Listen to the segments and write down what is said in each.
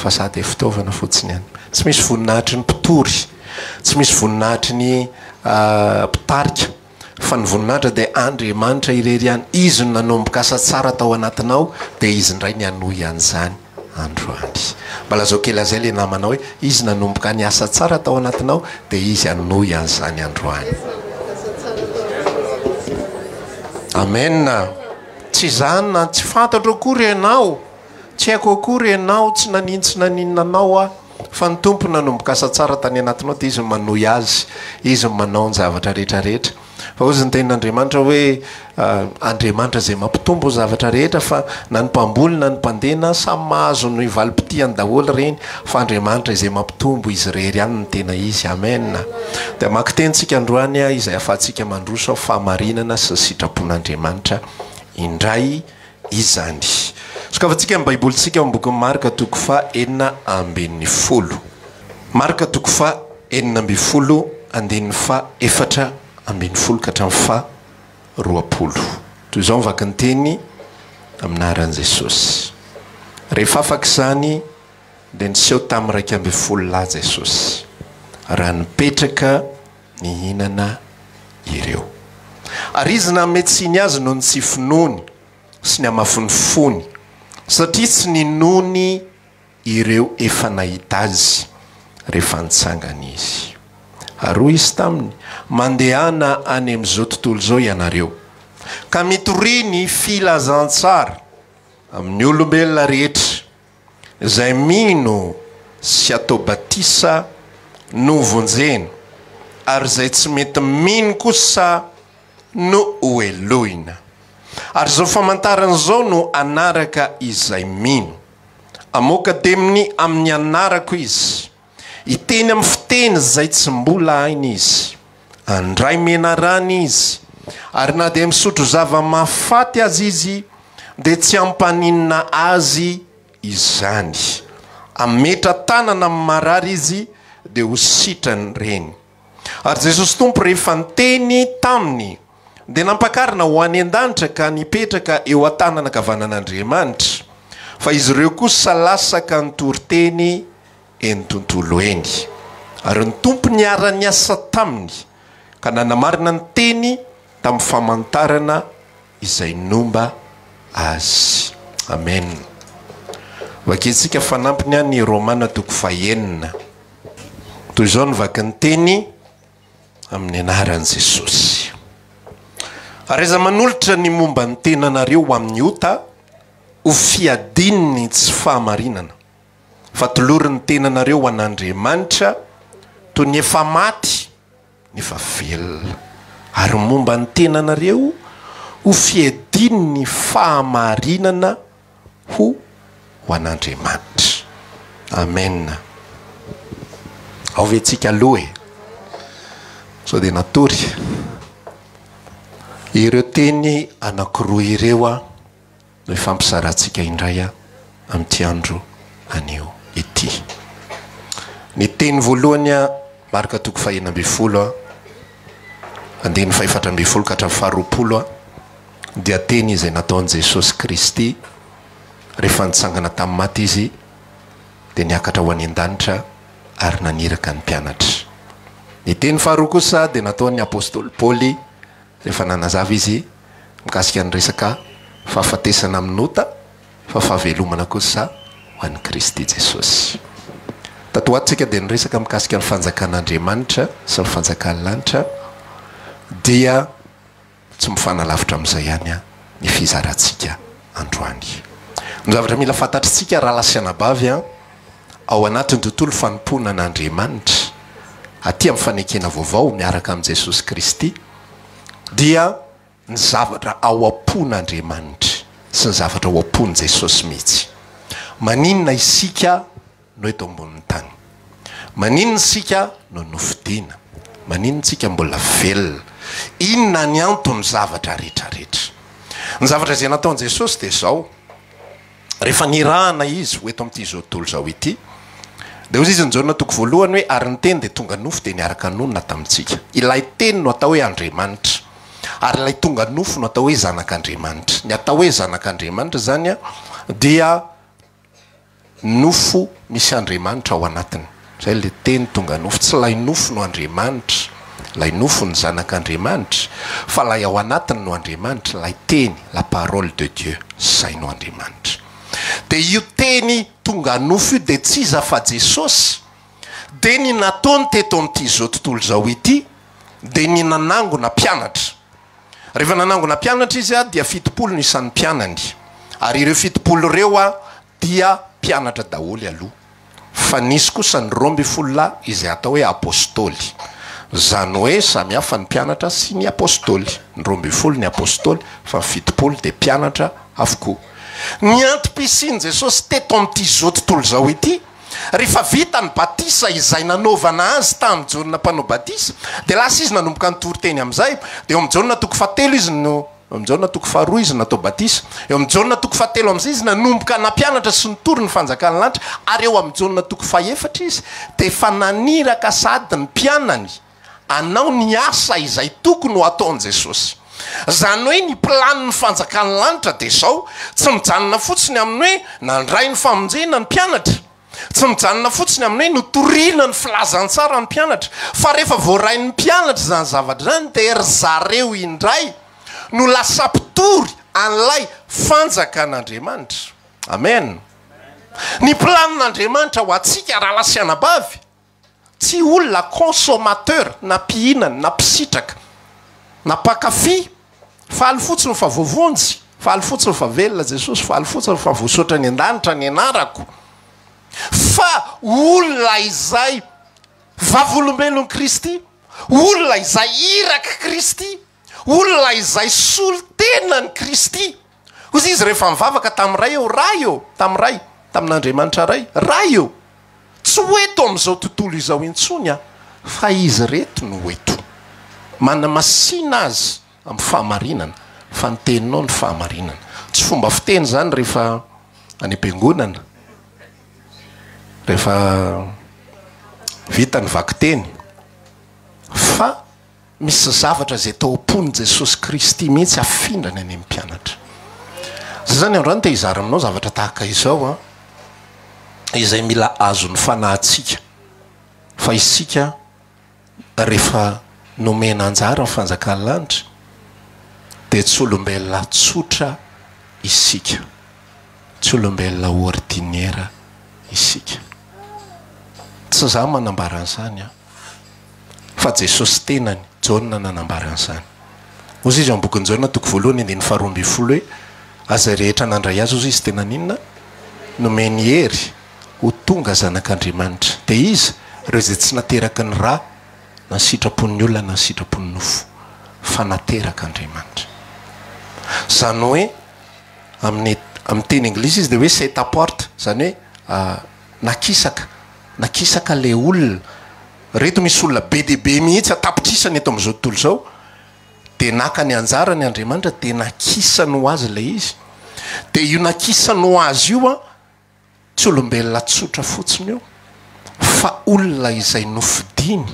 fa sady e fitaovana fotsiny any tsy misy voninahitry ny pitory tsy misy voninahitry ny ah, mpitarika fa nyvoninahitra di andremanitra irery any izy ny nanomboka asa tsara atao anatinao de izy ndray ny anoy any zany androany mbala zao kelazay le namanao hoe izy nanomboka any asa tsara atao anatinao de izy anoy any zany androany amena tsy zanyna tsy fantatro akory anao tsy aikokoyaaotsy nanintsy anaao n nambok tnyanatinyao de izy manoy azy izymanaonyzavatraretrarehetra aozy nytenn'adiamanitra hoe ah, andriamanitra zay mampitombonzavatrarehetra fa nanypamboly na nympandena samy mhazo no alipitiany daholo reny fa andriamanitra izay mampitombo izy rery anny tena izy aadamaktensika adroany izay afansika adossy ktsika baiboli sikaboky marika toko fa enina ambyn'ny folo maka toko fa eninaamby folo andn'ny fa efatra ambyn'ny folo ka hatramy fa roapolo toyzaomivak nyteny anrneoeho'y aikamby folo ahy eoirk n inan eme siny azy no ny tsy finony sy ny amafin'ny fony satria tsy ninony ireo efa nahita azy rehefa nitsangan' izy ary oy izy taminy mandehana any am'izao tontolo zao ianareo ka mitori ny filazantsara amin'ny olombelona rehetra zay mino sy ataobatisa no vonjena ary zay tsy mety mino kosa no o eloina ary zao famantarana zao no anaraka izay mino amoka deminy amin'ny anarako izy iteny ami'ny fiteny zay tsy mbola ainy izy andray mena rany izy ary na dia misotro zava mafaty azy izy de tsy ampaninina azy izany ametra tanana amny marary izy dia ho sitrany reny ary jesosy tompo rehefa nteny taminy de nampakarina ho any an-danitra ka nipetraka eo atana anakavanan'andriamanitra fa izy reo koa salasaka nytoryteny eny tontolo eny ary ny tompo ny arany asa taminy ka nanamarina ny teny tamin'ny famantarana izay nomba azy amenak tsika faampnyayratoko aenina taonvakny teny amin'ny anaran' jesosy araza manolotra ny momba ny tenanareo o amin'ny ota ho fiadininy tsy fahamarinana fa tolory ny tenanareo o an'andriamanitra toy ny efa maty nefa velona ary momba ny tenanareo ho fiadini ny fahamarinana ho ho an'andriamanitra amena ao ave antsika aloha e sao de natory reteny anakiro ireo a no fampizarantsika indray a amty andro anio yvohyaaktok fahnamb folaay fahfarmb folaafahaa dten zay nataon' jesosy kristy rehefa nitsangana tam'maty izy de niakatr hoan a-anitra ayny tnaha os de nataon'ny apôstôy pôy rehefa nanazava izy mikasika ny resaka fahafatesana amin'nota fa fahavelomana kosa hoan'y kristy jesodsyiaalavitra amzay anya ysikamia asika haiaya aoanatiny tontolo fanimpona an'andriamanitra atya mifanekena vaovao miaraka amn'n jesosy kristy dia ny zavatra ao apon'andriamanitry sy ny zavatra aoapony jesosy mihitsy maninna isika no etoambonny tanymania sika noofinimbolaeinnny zvtraretraertrzanataonesosde oizy eto ami'ity zo ttolo zao tyeza izy nnatoko voalohany hoe arynyteny de tonga nofo de niarak nonona tamintsika ilay teny no atao hoe andriamanitra ary lay tonga nofo no atao hoe zanak'andriamanitra ny atao hoe zanak'andriamanitra zany a dia nofo misy andriamanitra ao anatiny zay le teny tonga nofo tsy lay nofo no andriamanitra lay nofo ny zanak'andriamanitra fa lahy ao anatiny no andriamanitra lay teny la parole de dieu zay no andriamanitra de io teny tonga nofo io de tsy izafa jesosy de ny natony teto ami'ity zao tontolo zao ity de nynanangona mpianatra rehefa nanangona mpianatra izy a dia fitopoly no isan'ny mpianany ary ireo fitopoly ireo a dia mpianatra daholy aloha fa nisy kosa ny romby folo lay izy atao hoe apostôly zany hoe samy hafa ny mpianatra sy ny apostoly nyromby folo ny apostôly fa mifitopoly de mpianatra afokoa ny antypissiny jesosy teto amity zao tontolo zao ty rehefa vita ny batisa izay nanaovana azy taminny jonna mpanao batisa de lasa izy nanomboka nytoryteny am'izay de eo mjonna tokofatelo izy no amjonna tokofaharoa izy natao batisa eo amjona tokofaatelo am'izay izy nanomboka nampianatra sy nytory ny fanjakan'ny lanitra ary eo amjona tokofa efatra izy de efa naniraka sady ny mpianany anao ny asa izay tokony ho ataon' jesosy zany hoe ny plani ny fanjakan'ny lanitra de zao tsy mijanana fotsiny aminy hoe nandray ny famonjena ny mpianatra tsy mijanona fotsiny aminy hoe notorina ny filaza n tsara ny mpianatra fa rehefa voarain'ny mpianatra zany zavatra zany de ery zareo indray no lasapitory an'lay fanjakan'andriamanitra amen ny planin'andriamanitra ho atsiaka raha lasiana bavy tsy olona consommateur na mpihinany na mpisitraka na pakafy faaly fotsiny o fa voavonjy faaly fotsiny ofa avelona jesosy faaly fotsiny fa voasotra ny an-danitra ny anarako fa olona izay vavolombelony kristy olona izay iraky kristy olona izay solotena ny kristy ozy izy rehefa mivavaka tamy ray eo ray o tam ray tamin'andriamanitra ray ray eo tsy oeto am'izao tontolo izaho entsony a fa izy rety ny oeto manamasina azy amy faamarinana fa niteninao ny fahamarinana tsy fomba fiteny zany rehefa anempingonana rehefa vita ny vaki-teny fa misy zavatra zay tao apo ny jesosy kristy mihitsy afindrany any m mpianatra zay zany andrano te hizary aminao zavatra tahaka izao a ah. izay mila azo n'ny fanatsika fa isika rehefa nomenaanjara nyfanjakany lanitra de tsy olombelna tsotra isika tsy olombelona ordineira isika tsy zah manambaran'izany a fa jesosy tenany ja nanambaran'zany ozy izy abokinyjana toko voalohany andeny faharoambfolohoe aza rehetra nandray azy zy izytenainna nomeny hery ho tonga zanak'andriamanitra deiz reozay tsy naerak ny ra na y sitrapon'ny olona na ny sitrapon'ny nofoa oe amin'yamn'nytenyenglizy izy de hoe set aporte zany hoea ah, nakisaka le olona reto misy olona be deibe mihitsy atapitrisany eto am'izao tontolo zao de naka ny anjara ny andriamanitra de nakisanyho azy la izy de io nakisany ho azy io a tsy olombelona tsotra fotsiny io fa olona izay nofidiny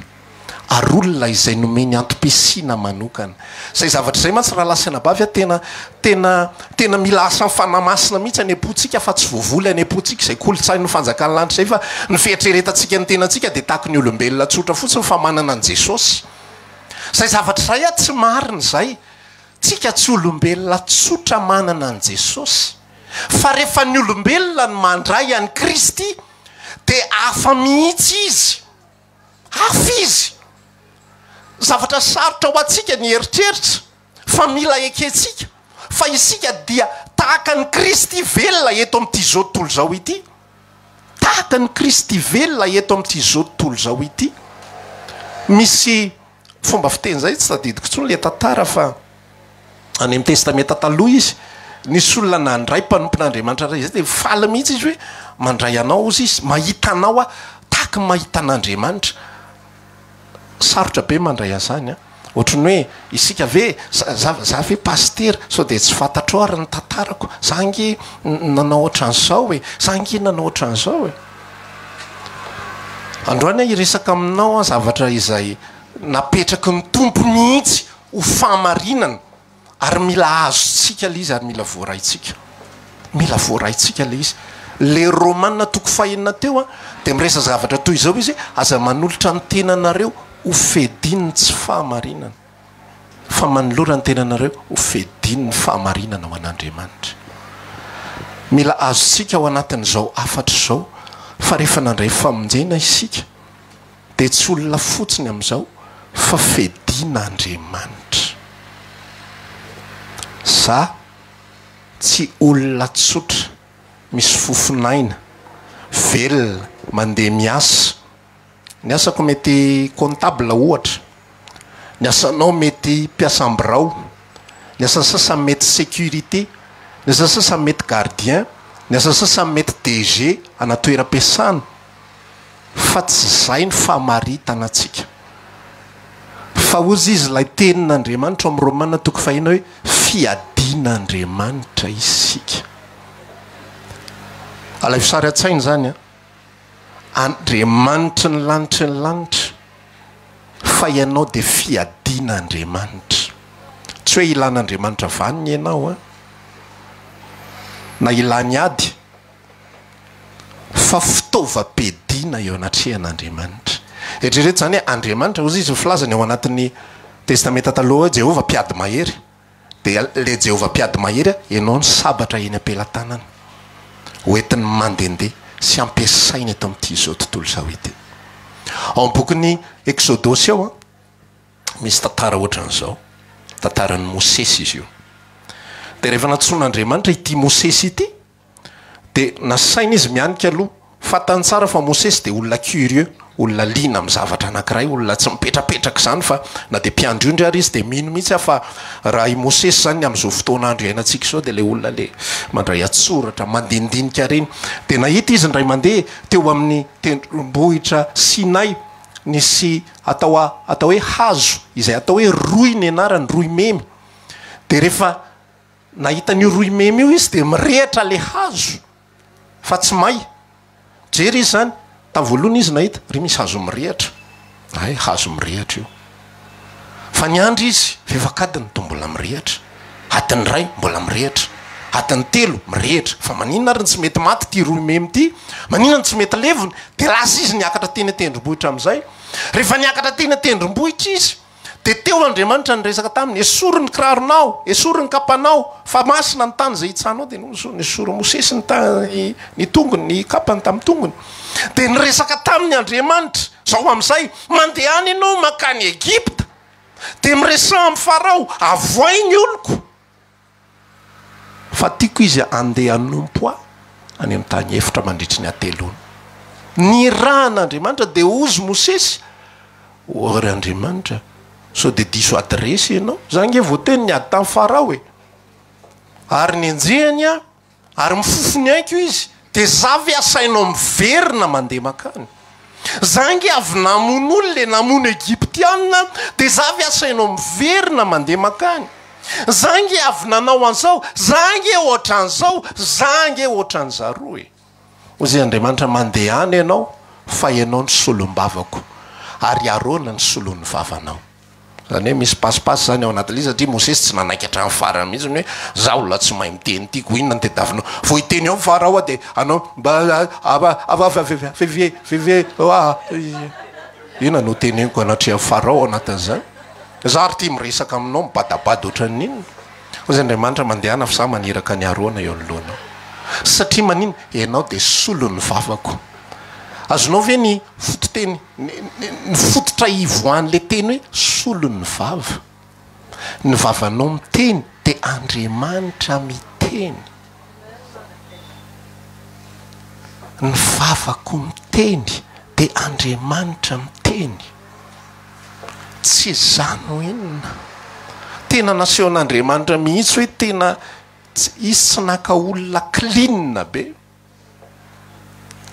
ary olona izay nomeny anto-piasina manokana zay zavatra izay ma tsy raha lasi anabyavy a tena tena tena mila asan'nyfanamasina mihitsy any apotsika fa tsy vovoly any apotsika zay kolontsainy no fanjakany lantry zay fa nyfihtreretantsika ny tenatsika de taky ny olombelona tsotra fotsiny fa manana any jesosy zay zavatra zay a tsy marin' zay tsika tsy olombelona tsotra manana any jesosy fa rehefa ny olombelona ny mandray any kristy de afa mihitsy izy afa izy zavatra sarotra ho atsika ny heritreritra fa mila eketsika fa isika dia tahaka ny kristy velona eto am'ty zo tontolo zao ity tahaka ny kristy velona eto am'ity zo tontolo zao ity misy fomba fiteny zay tsy tadidikotsoany le tantara fa any am' testamenta ataloha izy nisy olona ananydray mpanompon'andriamanitra ray zay de faly mihitsy izy hoe mandray anao izy izy mahita anao ao tahakay mahita an'andriamanitra obe mandray azany a otny hoeisika ave zaza ve pastera so de tsy fantatr ary ny tantarako agy nanao tranzo e angy nanao tranzaoeakainaoavatr izayaeakny tompo mihitsy hofa mia azo si le izy arymila ns toko fahna teoadiesazavatra toy zaoizy hoe aza manolotrnyene ho fedinna tsy fahamarinana fa manolora ny tenanareo ho fediny ny fahamarinana ho an'andriamanitra mila azo tsika aho anatin' izao afatra zao fa rehefa nandray famonjena isika de tsy olona fotsiny am'izao fa fedinaandriamanitra za tsy olona tsotra misy fofonaina velona mandeha miasa ny asako mety contable ohatra ny asanao mety mpiasam-byrao ny asa sasay mety sécurité ny asa sasay mety gardien ny asa sasay mety dege anatoeram-piasana fa tsy zai no famaritana atsika fa ozy izy lay tenin'andriamanitra o am'y romanna toko fa hina hoe fiadinaandriamanitra isika alafosary an-tsaino zany a andriamanitra ny lanitra ny lanitra fa ianao de fiadina andriamanitra tsy hoe ilan'andriamanitra vaniny ianao a na ilany ady fa fitaovapidina eo anatrehan'andriamanitra rertrereto zany e andriamanitra ozy izy ny filazany eo anatin'ny testamenta taloha hoe jehova mpiady mahery de le jehova mpiady mahery a ianao ny sabatra eny ampelatanana oentiny mandehndeha sy ampiasaina eto amity zao tontolo za hoy ty abokyny exôdosy aho a ah, misy tantara oatran' zao tantara ny mosesy izy io de rehefa nantson'andriamanitra ity mosesy ity de nasaina izy mianika aloha fatany tsara fa mosesy de olona curieux olona lina am zavatra anakiray olona tsy mipetrapetraka zany fa na de mpiandro iondry ary izy de mino mihitsy ahfa raha i mosesy zany am'zao fotoan'andro iainatsika zao de le olona le mandray atsoratra mandehndinika reny de nahita izy ndray mandeha teo amin'ny terombohitra sinay nisy atao a atao hoe hazo izay atao hoe roy ny anarany roi memy de rehefa nahita nyo roi memy io izy de mirehitra le hazo fa tsy may jery izy zany alohany izy nahita ry misy hazomirehatra ay azomiehtra oa andrifainy tombola miehtra ain'nyay mbola mirehtra ain'ny telo mirehtra fa manina ryny tsy mety maty ty romemty manina ny tsy mety levony d aa izy niakatra tenytendrombohitra aaytrenyendrmbohitra id teoadaanita nyresaka taminy esoro ny aonao esori nyaanao fa masina ny tany zay hitsanao de ysoro mosesy nytany tongony ny kapany tamin'ny tongony de nyresaka tamin'nyandriamanitra zaho am'izay mandehany anao mankany egypte de miresa am farao avoainy oloko fa tiako izy andeha nompo a any am'ny tany efatra mandritri ny ateloana ny raan'andriamanitra de ozy mosesy ory andriamanitra sao de diso adresy anao za nge voteny ny ady tamin'ny farao e ary nyanjihany a ary mifofony aikoo izy de zavy asainao mverina mandeha makany za ngy avy namon' olo le namony egiptiana de za vy asainao miverina mandeha makany za ngy avy nanao anizao za nge ohatra anizao za nge ohatra anyzaro e o zay e e. andriamanitra mandeh any ianao fa ianao ny solombavako ary arona ny solon'ny vavanao zany hoe misy pasipasy zany ao anatyli satria mosesy tsy nanaikatrannyfaramihitsiny hoe za olatsy mahay miteny tyko hinona ntediavinao voiteny eo farao a de anaoeeeinanoenenk anaafara anatn'zanyzary ty mieaka aminao mbadaizay diaaeha f esatia maninanaode s olo nya azonao ave ny fototeny ny fototra ivoany la teny hoe solo ny vava ny vavanao miteny de andriamanitra miteny ny vavako miteny de andriamanitra miteny tsy zano enina tena naseho an'andriamanitra mihitsy hoe tena sizy tsy naka olona klinne be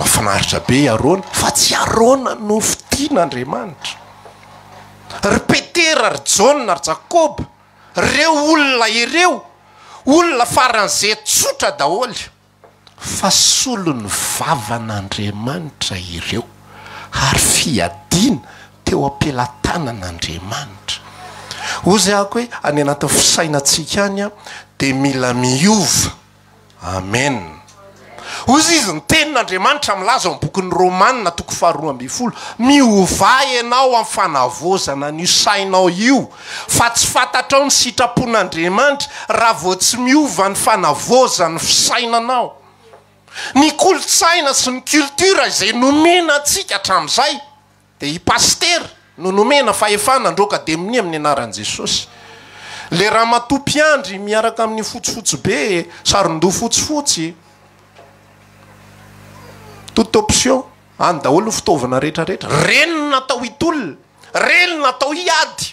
mafinaritra be iarona fa tsy arona nofitian'andriamanitra ry petera ry jaoa ary jakoba reo olona ireo olona faran'ize tsotra daholy fa solo ny vavan'andriamanitra ireo ary fiadina teo ampilatana n'andriamanitra o za ako hoe any anatin'ny fisainantsika any a de mila miova amen ozy izy ny tenin'andriamanitra mlaza bokyn'ny rômania toko faroroaby folo miova anao amiy fanavozana ny sainao io fa tsy fantatra ao ny sitrapon'andriamanitra raha vo tsy miovan'ny fanavoza ny fisainanao ny kolotsaina sy ny cultura zay nomena atsika hatram'izay de i pastera no nomena faefana ndro ka demini amin'ny anarany jesosy le raha matopy andry miaraka amin'ny fotsifotsi be sary nydofotsifotsy option any daholo ny fitovana rehetrarehetra reny natao itole renoy natao iady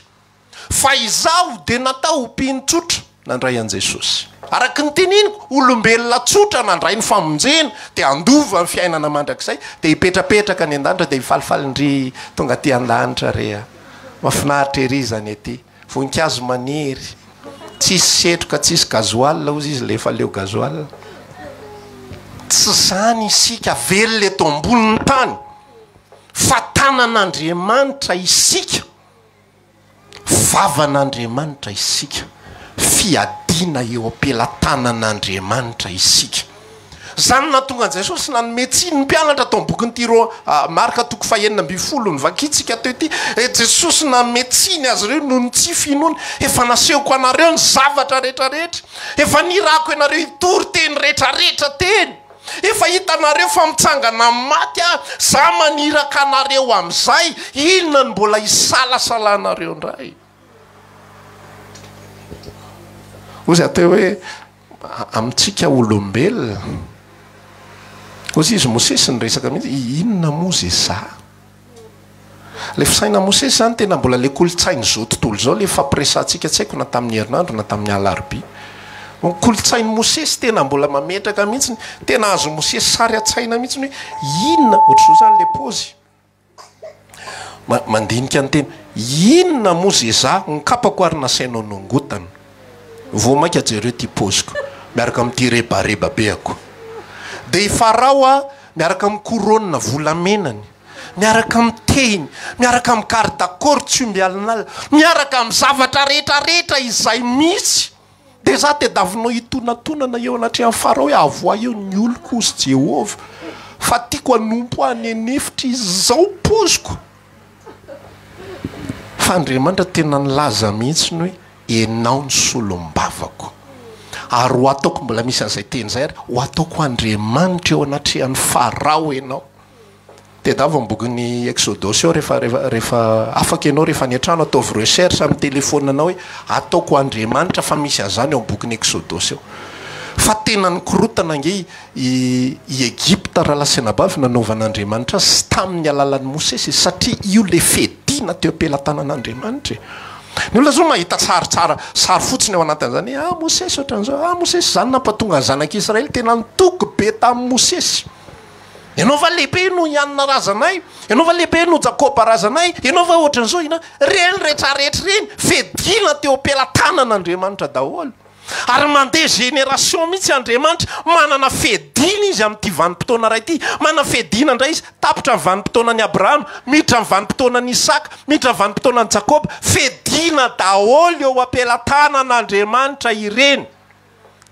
fa izaho de natao opino tsotra nandray anjesosy araky ny teniniko olombelona tsotra nandray ny famonjeny de andova y fiainana mandrak'zay de hipetrapetraka ny an-danitra de ifalifalindry tonga ty andanitra rea mafinaritraerizany ety vonkazo manery tsisy setroka tsisy gazoal ozy izy lefaleo gazoa tsy zany isika velo na eto amboniny tany fa tanan'andriamanitra isika vavan'andriamanitra isika fiadina eo ampela tanan'andriamanitra isika zany naha tongan jesosy na nometsiny ny mpianatra tom boki n'ity ro marka toko fahenina mby folo ny vakitsika teo ty e, jesosy na nometsiny azy reo no nytsify inona efa nasehoko anareo ny zavatra rehetrarehetra efa nyrako ianareo hitory teny rehetrarehetra teny efa hitanareo famitsangana maty a zaho maniraka anareo am'izay inona ny mbola hisalasalanareo indray o zay ateo hoe amitsika olombelona koa za izy mosesy nyresaka mihitsy inona moa ze za le fasaina mosesy zany tena mbola le kolontsain' zao tontolo zao le fa presantsika tsy haiko na tamin'ny herinandro na tamin'ny alarbi kolontsainy mosesy tena mbola mametraka mihitsiy tena azo mosesy say asaina mihitsiny hoeinonhaoanyleinona oa ze zanao anaiaoa miaraka amcorô volamenany miaraka m teny miaraka amgardakor tsomialin ana miaraka m zavatra retrarehtra izay misy de zah te davinao hitonatonana eo anatre han'ny farao hoe avoay eo ny olokoosy jehova fa tiako hanompo ahny enefitra izzao poziko fa andriamanitra tena nilaza mihitsiny hoe enao ny solombavako ary ho ataoko mbola misy an'izay teny zay ary ho ataoko andriamanitra eo anatrehan'ny farao anao bokin'ny exôos a aefaafakanao rehefa niatrano atao recerch amin'ny telefonana hoe ataoko adnitra fa misy azany e abokin'nyexôs ennyonangei eptahalasanabavy nanvan'adntraaz tamin'ny alalan'ny mosesy saria io le fina teoaplatana'adanitrny e. lna zao mahita sasasay fotsiny eoantzany ah, mosesy zsesy ah, zany napahatongazanakiraely tenantok be tasey anao va lehibe no ianina razanay ianao va lehibe no jakôba razanay ianao va ohatran'zao ina reny rehetrarehetra reny fedina teo apelatanan'andriamanitra daholo ary mandeha genération mihitsy andriamanitra manana fedina izy ami'yty vanimpotoana ray ity manana fedina indray izy tapotra ny vanim-potoanany abrahama mitra n vanim-potoanany isaka mitra y vanimpotoanany jakoba fedina daholy eo apelatanan'andriamanitra ireny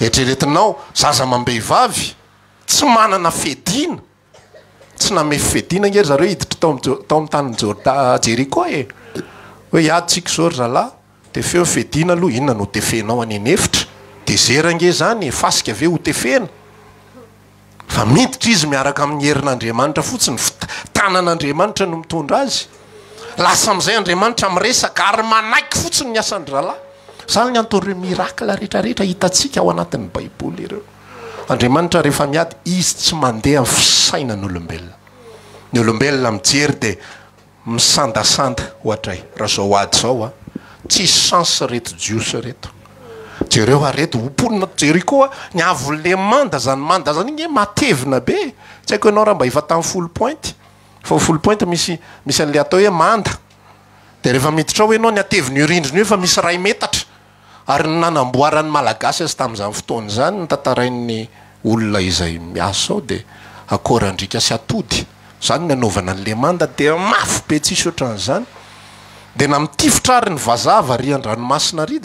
etreretinao zaza mambeivavy tsy manana fedina tsy namefy fedina nge zareo hiditra totao amny tanany jôrdajerio e hoe iadytsika zory alahy tefefedina aloha inona nootefenao anenefitra deere zanyfaiaveoteenaiditriiaka'nyheinadamatra e, fotsinyfana'adramanitra nomitondra azy lasa amzay andriamanitra amresak ary manaiky fotsiny myasan'ny ralahy zany nyantore mirakla retrarehtra hitatsika ao anatin'ny baiboly ereoandrmanitrarehefa miay izy tsy mandea fiainanyolobeayloenaey de iandandhhootsane ah. etiseeeoaet ah, ninajerio nyale manda zany manda zany igny matevinabe tsy haiko anao raha mba ifa tay folpoint fa folpoint misy misy ale atao hoe mandade rehefa mditra ho anao nyateviny irindriny fa misy ray metatra ary ny nanamboaran'ny malagasy azy tam'zany fotoany zany nytantarai'ny olona izay mia ao de akrandrikay anynyanale anda de mafy be tsisy otra nzanyiaynyy andraoaiay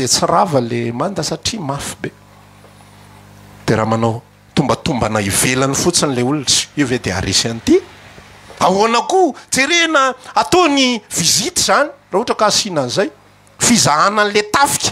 de erena ataony vizita zany raha ohatra ka asinan'zay fizahanan'le tafika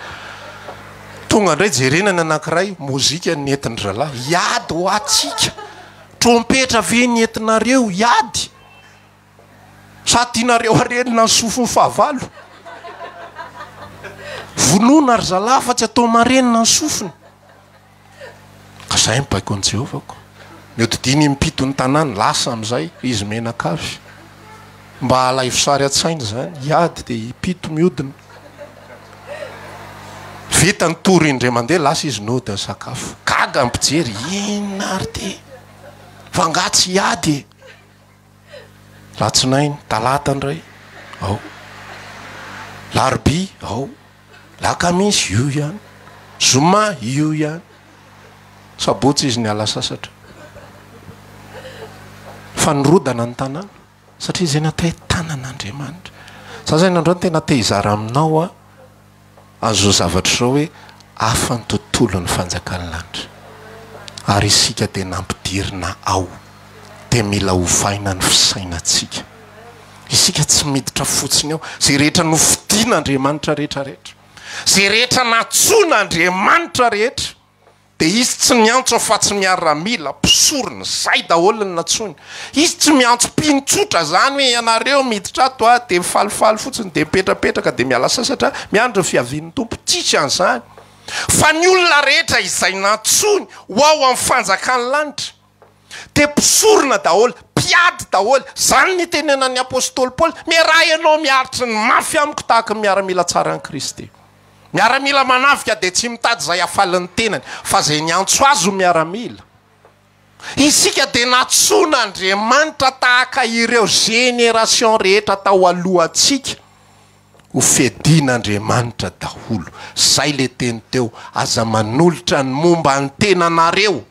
tonga ndray jerenany anakiray mozika ny entin'ny zalahy iay oatia trompetra ave nyeninareo iadysady tianareo aeina ofyha ry fa ty atoanina yony ka zay mibaiko an' jehovah ko mihodidiny mipito ny tanàny lasa am'izay izy menakavy mba alavosary a-tsainy zany iady de ipito mihodiny vitany toro i ndray amandeha lasa izy nody sakafo gaga mpijery iny nary ty fa ngatsy iady latsinainy talata ndray ao larobi ao lakamisy io ihany zoma io ihany sabotsy izy niala sasatra fa nirodana ny tanàna satria zay nataho tanan'andriamanitra za zay nandraon tena tehizara aminaoa ah? azao zavatra izao hoe afa ny tontolo ny fanjakany lanidra ary isika di nampidirina ao de mila ovaina ny fisainatsika isika tsy miditra fotsiny aho zay rehetra nofidianaandriamanitra rehetrarehetra zay rehetra natsoanaandriamanitra rehetra de izy tsy miantso aho fa tsy miaramila mpisorona zay daholo ny nantsony izy tsy miantso mpinotsotra zany hoe ianareo miditra to a de mifalifaly fotsiny de mipetrapetraka de mialasasatra miandro ny fiavin'ny tompo tsisy any zany fa ny olona rehetra izay nantsony ho ao amin'y fanjakany lanitra de mpisorona dahola mpiady dahola zany ny tenenany apostoly paoly mi raha ianao miaritry ny mafy amiko tahaka miaramila tsara ny kristy miaramila manavika de tsy mitady zay afaly n'ny tenany fa zay ny antso azo miaramila isika de natson'andriamanitra tahaka ireo génération rehetra atao alohatsika ho fedin'andriamanitra daholo zay le teny teo aza manolotra ny momba ny tenanareo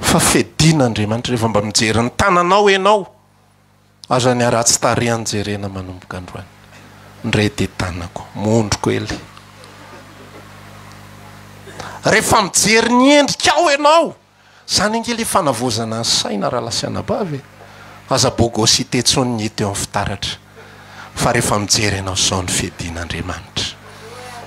fa fidinaandriamanitra rehefa mba mijery ny tananao anao azany arahatsy tarianyjerena manomboka androany ndrey te tanako mondriko ely rehefa mijery ny endrikaao anao zany angele fanavozana ny saina raha lasina bavye aza bôgositetsony ny ety eo ami'ny fitaratra fa rehefa mijery anao zao ny fidinaandriamanitra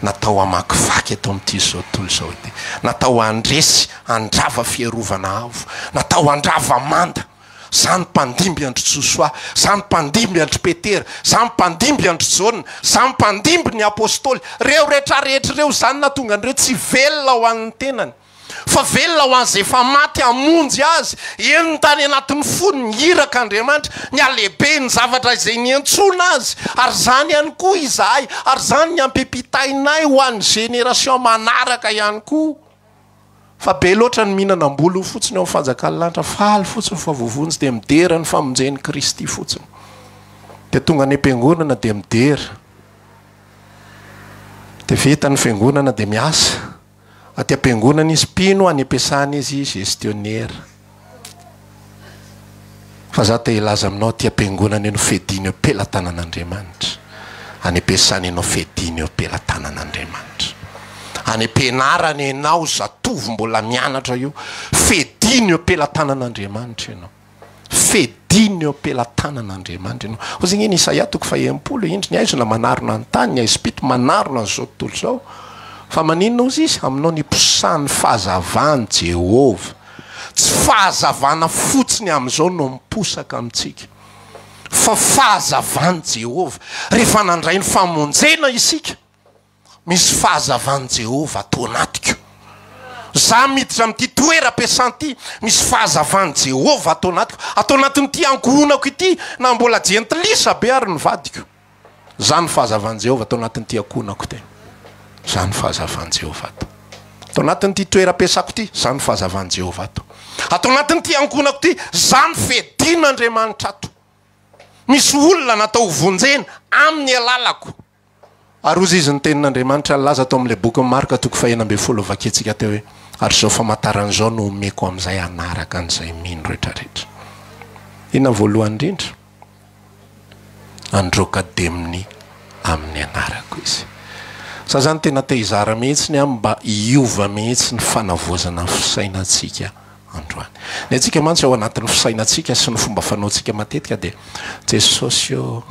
natao amakivaky eto amity zao totolo zao ety natao andresy andrava fiarovana avo natao andravamanda zany mpandimby iandry sosoi zany mpandimby antry petera za my mpandimby andro jonna zamy mpandimby ny apôstôly reo rehetra rehetry reo zany na tonga anireo tsy velona ho ann'ny tenany fa velona ho an'zay efa maty amonjy azy eny ny tany anatin'ny fon nyhiraka andriamanitra ny alehibe ny zavatra zay ny antsona azy ary zany ihany koa izahy ary zany ny ampipitainay ho an'ny genération manaraka ihany koa fa be loatra ny mihinanambolo fotsiny eo am'fajakanlanitra faaly fotsin favovonjy de midera ny famonjeny kristy fotsiny de tonga ny am-piangonana de midera de ftan'ny mfiangonana de miasa atiam-piangonany izy mpino anepiasan' izy gestionaira fa za te ilaza aminao tiampiangonany enao fidin eo pelatanan'andriamanitra anepiasany anao fedin eoapelatanan'andramantr anepnany anao zatovy mbola mianatra io fediny eo apelatanan'andriamanitra anao fidina eo apelatanan'andriamanitra enao o zagny ny isaia toko fahempolo e indri ny aizo na manarona ny tany ny haizopito manarona anyzao tontolo zao fa maninna o zy izy aminao niposan'ny fahazavany jehova tsy fahazavana fotsiny am'izao no miposaka amitsika fa fahazavan jehova rehefa nandray ny faonena isika misy fahazavan jehova atao anatiko za mititra amty toera mpiasanity misy fahazavany jehova atao anatiko atao anatin'ny ti angonako ity na mbola jentlis be ary nyvadiko za ny fahazavan jehovah atao anatn'ny ty ankonako ty za nfahazavanjehova to atao anatinyty toerampiasako ty za ny fahazavaan jehova to atao anatiny ty ankonako ty za ny fedinaandriamanitra ato misy olona natao hovonjena amin'ny alalako ary ozy izy ny tenin'andriamanitra laza ato amla boky nmarikatok fa henambe fao hoe aofamataranzao nomeko amzayanak sa zany tena tehizara mihitsiny a mba iova mihitsi ny fanavozana fisainatsika androany ny atsika mantsy ao anatin'ny fisainatsika sy ny fomba fanaoantsika matetika de jesosy o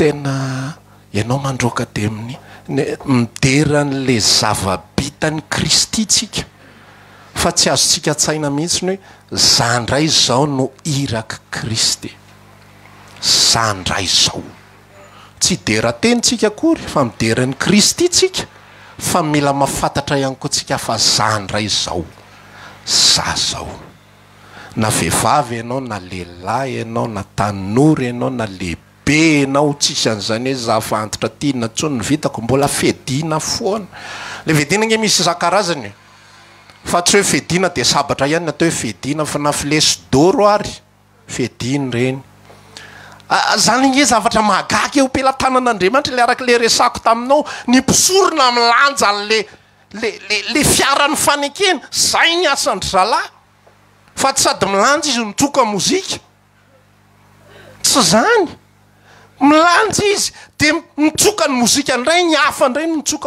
tena ianao mandroka de aminy nye mideran'le zavabitany kristy tsika fa tsy azo ntsika -tsaina mihitsiny hoe za ndray zao no irak' kristy za ndray zao tsy derantenytsika akory fa mideran'ny kristy tsika fa mila mafantatra ihany kotsika afa za ndray zao za zao na vehvavy anao na lehilahy anao na tanory ianao na lehibe anao tsisaan'zany hoe zah faantotra tina ntsony ny vitako mbola fidina foana le fedina gny misy zakarazany fa tsy hoe fedina de sabatra ihany atao hoe fedina fa na filecy dôro ary fediny reny zany gne zavatra magaky eo pelatanan'andriamanitra le araky le resako taminao ny pisorona milanja nle lele le fiaran'ny fanekena zay ny asandry zalahyfa tsy sady milanja izy mitsoka mozikats zanymilanjy izy de mitokany mozia nray ny afa ndray mitad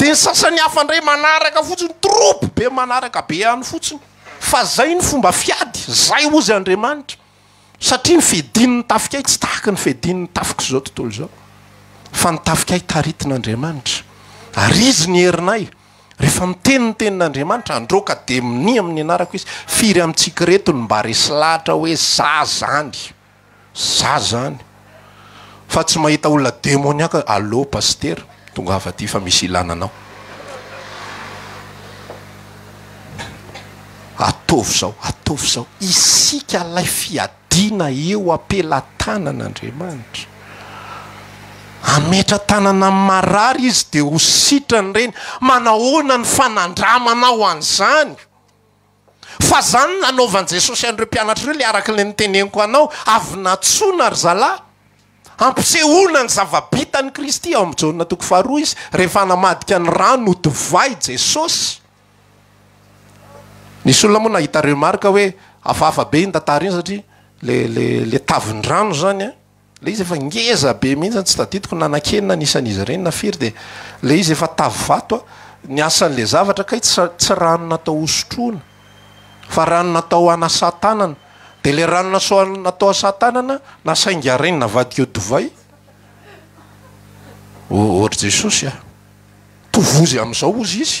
ny aan'y afandray manaaka fotsinytopo be manaraka be any fotsiny fa zay ny fomba fiady zay o zy andriamanitra satria nyfidininy tafika ahy tsy tahaky ny fidinyny tafika zao tontolo zao fa nytafika ahy taritin'andriamanitra ary izy ny herinay rehefa niteninytenin'andriamanitra andro ka demoni amin'ny anarako izy firy amitsikireto ny mbaresy lahatra hoe za zany za zanyfa tsy ahitaolonaemoniaeaoav zao iska layf dina eo apela tanan'andramanitra ametra tanana ymarary izy de ho sitrany reny manahoana ny fanandramanao an'izany fa zany nanaovany jesosy ian'ireo mpianatra reo le araky la niteneniko anao avy natsona ry zalahy ampisehoona ny zava-bitany kristy ao amjaona toko faharoa izy rehefa anamadika ny rano nodiva jesosy nisy olona moa nahita remarka hoe afaafa be intatary iny satria lele le tavindrano zany a le izy efa ngeza be mihitsy any tsy taditiko nana-kenyna anisan'izy reny na firy de le izy efa tavivato a niasan'le zavatra ka i tstsy rano natao hosotroana fa rano natao anasa tanana de le rano nasonatao asatanana nasaingareny navadike odivay ohohatr' jesosy a tovozy am'izao ozy izy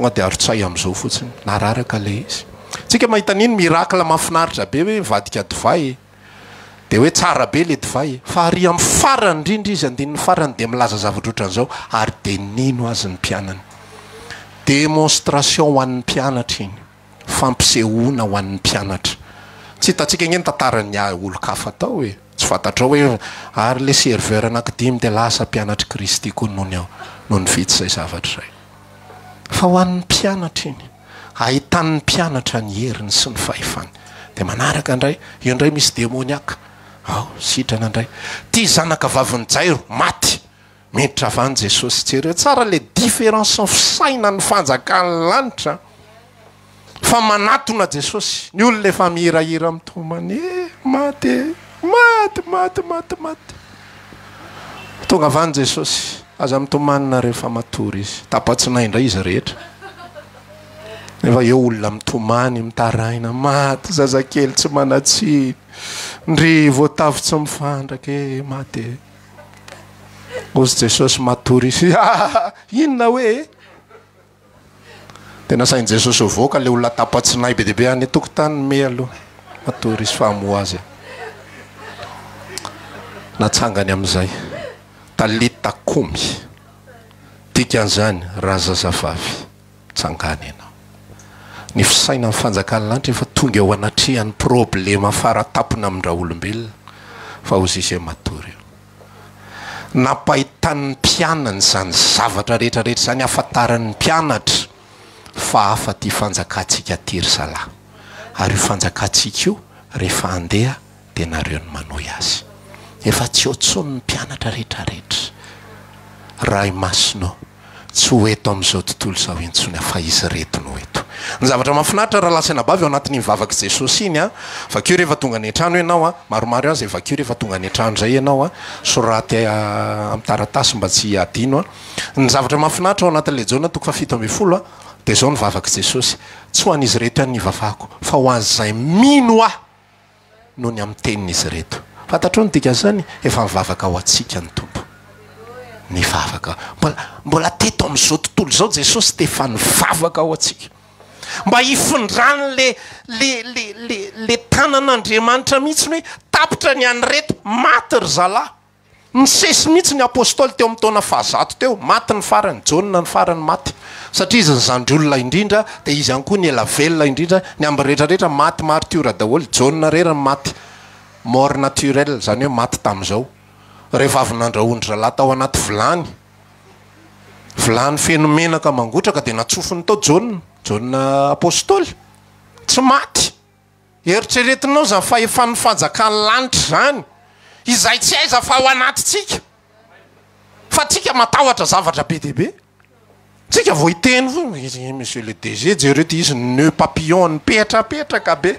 gootsyhoeiikoee ley nrndiyay farany de milaza zavatr otran'zao ary denno azy ny mpiananyoa'ny anainymnahoanny pianatratsitatsika gnyenytantaranya olo kaf atao e tsy fantatrao hoe ary le serveur anakdimy de lasa mpianatry kristy koa nony ao no ny vity zay zavatra zay fa ho an'ny mpianatra iny ahitan'ny mpianatra ny heriny sy ny fahefany de manaraka ndray eo ndray misy demony aka ao sitrana ndray ti zanaka vavinyjairo maty meditra avany jesosy tsereo tsara le différencefisaina ny fanjakany lanitra fa manatona jesosy ny ololeefa mihirahira am'tomany eh, eh, maty maty maty matymaty tonga avany jesosy aza mitomnina rehefa matory izy taatsinay ndray izy ehetrefa eo olona mioy miaina my zazakely tsy manatsiy ndryvoataitsy mifandrakyeh maosy eh. jesosy matoy izy a inona hoeeasain jesosy ka le olona taatsinay be dibe aytootam aoha iyfa y amzay alitakomy tikan'zany raha zazavavy tsangany ianao ny fisaina n'fanjakany lanitra efa tonga eho anatrehan'ny problema afaratapona amindraha olombelona fa ho z ise matory eo napahitan'ny mpianany zany zavatra rehetrarehetra zany afantaran'ny mpianatra fa afa ty fanjakantsika tiry zala ary o fanjakantsiaka io rehefa andeha de nareo ny manoy azy efa tsy otsony my mpianatra retraretra raha masinao tsy eto amizao tontolo zahoinsonya i ethe hoaroaroyrehfatoganay anaotaata mb sy nvtantlatoo fafitfod zao nvavaky jesosy s han'izy retoaahoazy inoa noho ny amytenin' izy reto fatatrony tikazany efa ivavaka ao atsika nytomonvaaka mbolambola teto amn''zao tontolo zao jesosy de efa nivavaka ao atsika mba ifindrany le le lel le tanan'andriamanitra mihitsyny hoe tapitra ny any reto maty ry zalahy misesy mihitsy ny apôstoly teo ami'ny tona fahazato teo maty ny farany joa ny farany maty satria izy ny zandryolona indrindra de izy any koa ny ela velona indrindra ny ambrehetrarehtra matymaro tiora daholy jaoa rerany maty mort naturel zany hoe maty tam'izao rehefa avy nandrahond za lah atao anaty vilany vilany fenomenaka mangotraka de natsofiny tao ja jaoa apôstôly tsy maty eritseretinao za faefan'ny fanjakany lanitry zanyizay ty aiz oazavatrabe debe tsika vao iteny fo monsieur le dg jereo ty izy y neu papillonny petrapetraka be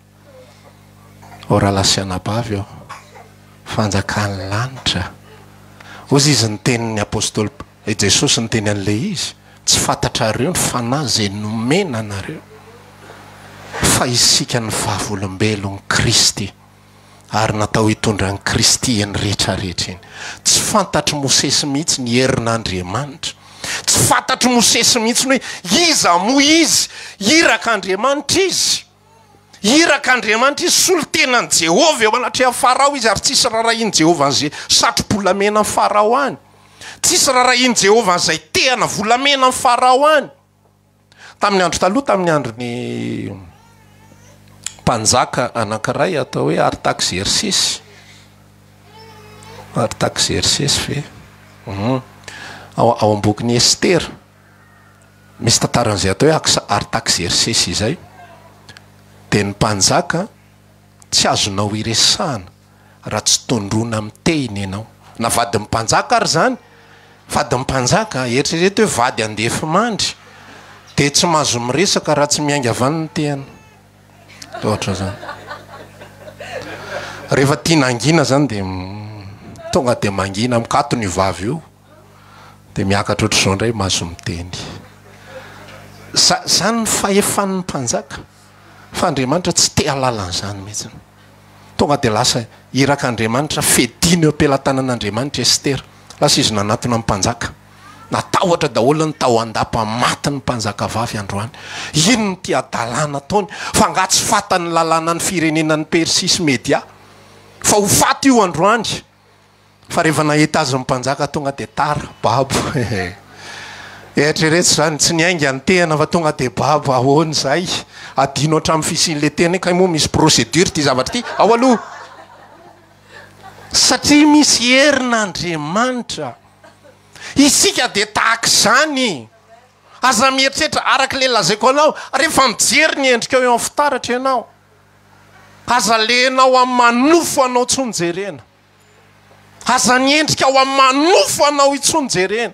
o raha lasianabavy ao fanjakany lanitra oza izy ny teniny apostoly i eh, jesosy ny teny an'le izy tsy fantatrareo ny fana zay nomena anareo fa isika ny vavolombelo gny kristy ary natao hitondra ny kristy enyrehetrarehetra iny tsy fantatry mosesy mihitsy ny herin'andriamanitra tsy fantatry mosesy mihitsy ny hoe iza moa izy irak'andriamanitra izy irak' andriamanitra izy solo tenany jehova eo anatry a farao izy ary tsisy raha rah iny jehova anzay satrobolamena ny farao any tsisy raha rah iny jehova nzay teana volamena any farao any tamin'ny andro taloha tamin'ny andro ny mpanjaka anakiray atao hoe artazersesy artazersesy fe um mhm. aao ambôkany estera misy tantaran'izay atao hoe aartazersesy izay de ny mpanjaka tsy azonao iresana raha tsy tondrona miteny anao na vady ny panjaka ary zany vadyny panjaka eritrret hoe vady andefi mandry de tsy mahazo miresaka raha tsy miaingaavanyny naddman dt aoayhazoa zany ny fahefanyny mpanjaa fa andriamanitra tsy tea lalana zany mintsyny tonga de lasa irak'andriamanitra fedina ampilatana an'andriamanitra estera lasa izy nanatona mpanjaka natahotra daholo ny tao andapa maty ny panjakavavy androany iny ny tiadalàna taony fa ngatsy fatany lalàna ny firenenan'ny persis media fa ho faty io androandy fa rehefa nahita azy mypanjaka tonga de tara babo ehe eritreretsy eh, zany tsy niainga any tena fa tonga de baba ahoany zay adino ohatra am'y fisin le tena e kahy moa misy procédure ty zavatra ty ao aloha satria misy herin'andriamanitra isika de tahaky zany aza mieritretra araky le lahzaiko anao rehefa mijery ny endrika hoe am'y fitaratra ianao aza le nao amy manofo anao tsonjerena aza ny endrika aho amy manofo anao itsonjerena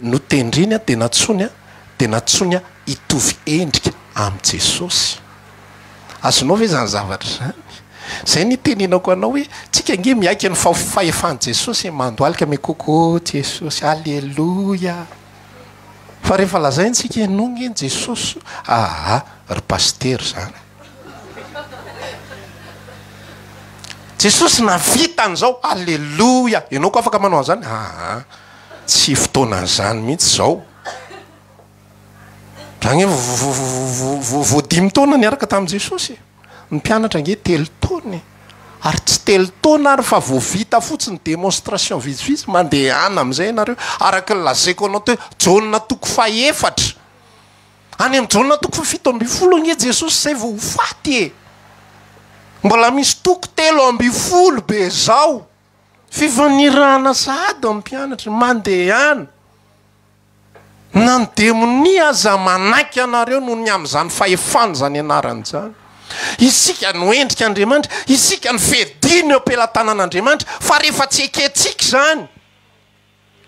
no tendriny a de nantsony a de natsony a hitovy endrika am' jesosy azonao ve zany zavatra zany zay nyteninako anao hoe tsika nge miaky ny fa-faefahn'jesosy mandoalika ame coko jesosy alleloia fa rehefa lazaintsika enao gnyen jesosy aha ry pastero zany jesosy navita ny zao alleloia ianao koa afaka manao an zany aha tsy fotoanan'zany mihitsy zao rah ny vvoadimy tona niaraka tam' jesosy ny mpianatra nge telotaony e. ary tsy telo taona ary fa voavita fotsiny demonstration visivisy mandeh ana am'izay anareo araky lazaiko anao tohoe jana toko faefatra any am' jana toko fafito ambi folo nge jesosy zay vao ho faty e mbola misy toko telo ambi folo be zao fivanirahna sady ami'y mpianatra mandehany nany demonia aza manaky anareo no ny am'izany fahefana zany anaran'zany isika no endrikaandriamanitra isika ny fedina eo ampilatana an'andriamanitra fa rehefa tsy eketsika zany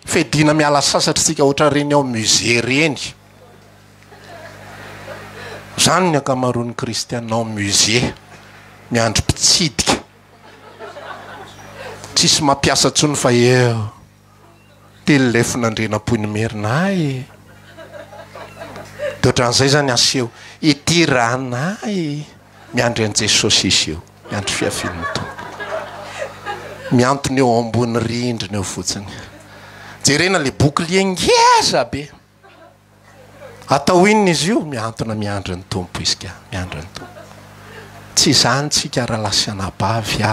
fedina miala sasatry tsika ohatra reny ao muse reny zany ny akamaroan'ny kristianao musee miandro mpitsidika sisy mampiasa ntsony fa eo tely lefinandrenam-poiny merina ay toatran'izay zany as eo ityrana ay miandry an' jesosy izy eo miandry fiavin'ny tompo miantony eo ambony rindriny eo fotsiny jerena le bokly engeza be atao iony izy io miantona miandri ny tompo izy ka miandryny tompo tsy zany tsika raha lasyanabavy a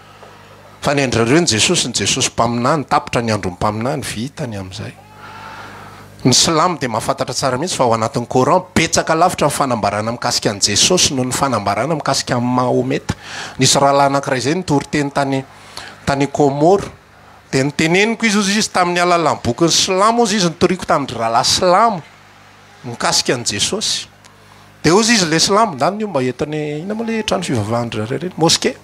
fanyreo ny jesosy ny jesosy mpaminany tapotra nyadronympamianyvtanyaayhantaamihitsy lavitra nfanabarana mikasika anesosy nony fanabarana mikasika ay ametshanakra zanytorteny tany tanyômôrdneo zyyta'k zizykoaomaetny ina mletrany fivavahandrre reny moske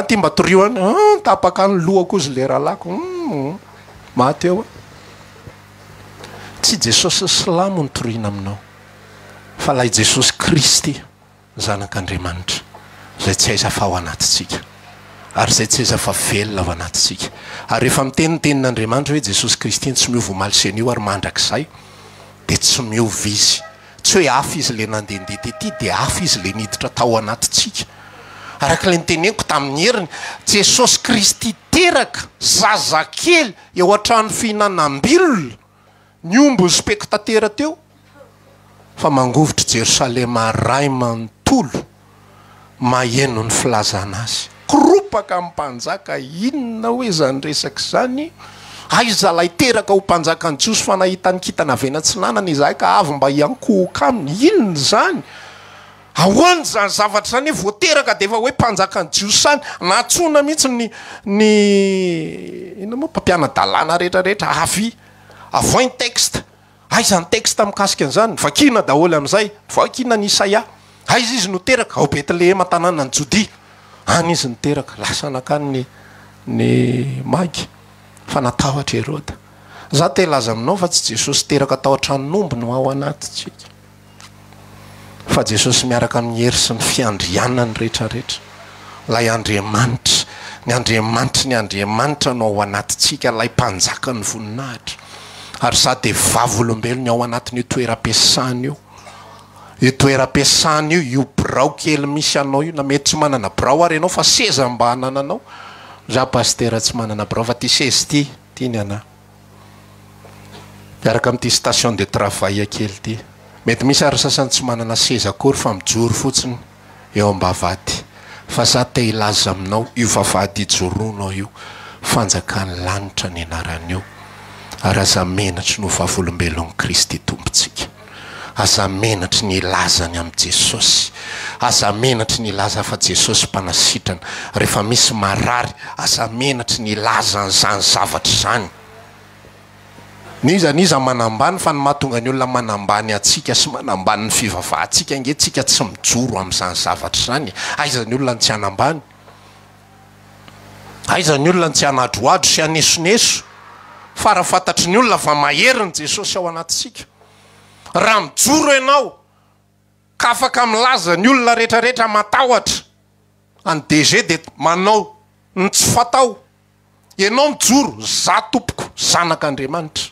ty mbaoanytapaka ah, ny lohako izy le rahalakoayoyeamnyoinaaiaoajesosy hmm. ristynakadamanitraayaeftenintenin'adamnitra hoe jesosy ristyny tsy iovaiin'io ary mandrak'zay de tsy miov izy tsy hoe afa izy le nandehandehatyty de afa izy la niditra tao anatitsika arak' ila nyteneniko tamin'ny heriny jesosy kristy teraka zazakely eo an-trano fihinanam-bilona ny ombony spektatera teo fa mangovotra jerosalema ray mantolo maheno ny filaza na azy koropaka mi mpanjaka inona hoe zany resaka zany aizalay teraka ho mpanjaka ny tsoso fa nahita ny kitana avenatsinanana iza ai ka avy mba hiankohoka aminy inona zany ahoany zany zavatra zany voateraka deefa hoe mpanjaka ny jiosany natsona mihitsy ny ny ina mo mpampianadalàna rehetrareetra avy avintexte aizany textemkasika anzany vakina daholy am'zay vakina nyisaia aizy izy noteraka ao betleematanàna nyjodi any izy noteraka lasanakan nyny akyfa natatra heroda za telaza aminao fa tsy jesosy teraka taotranombo no ao anatytsik fa jesosy miaraka amin'y heri sy ny fiandriana ny rehetrarehetra lay andriamanitra ny andriamanitry ny andriamanitra no ao anatytsika lay mpanjaka ny voninahitry ary za de vavolombelony ao anatin'nytoeram-piasahn' io io toera-piasahan' io io brao kely misy anao io na mety tsy manana borao ary anao fa seza mba hanananao zah paster tsy mananabra fa ty sezy ty tynakm'tytation de travall kelyty mety misy arysasany tsy manana sezakory fa mijoro fotsiny eo mba avady fa za te ilaza aminao io vavady ijoroanao io fanjakany lanitra ny anaran' io ary aza menatry no vavolombelony kristy tompotsika azamenatry ny ilazany amn'y jesosy aza menatry ny laza fa jesosy mpanasitrana rehefa misy marary aza menatry ny ilazany zany zavatra zany nizan izan manambany fa ny mahatonga ny olona manambany atsika sy manambanyny fivavahtsika ngetsika tsy mijoro am'izanyzavatr zany aaoltsy hnesoyaoaahamioronaka afak laza ny olona rehetrarehetraaahtra a dg de manao ny tsy fatao enao mijoro za tompoko zanak'andriamanitra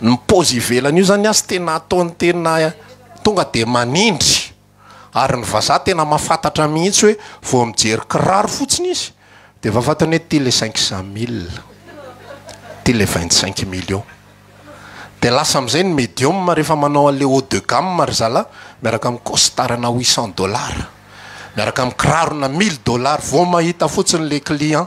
nypozy ivelany io zany azy tena ataony tena tonga de manindry ary ny vazaha tena mafantatra mihitsy hoe vo mijery kiraro fotsiny izy de vao fatany hoe ty le cinq cent mille ty le vingtcinq million de lasa am'izay ny médio rehefa manao ale au de gamm ry zalahy miaraka am costarana huit cent dollar miaraka am' kirarona mille dollar vao mahita fotsiny le client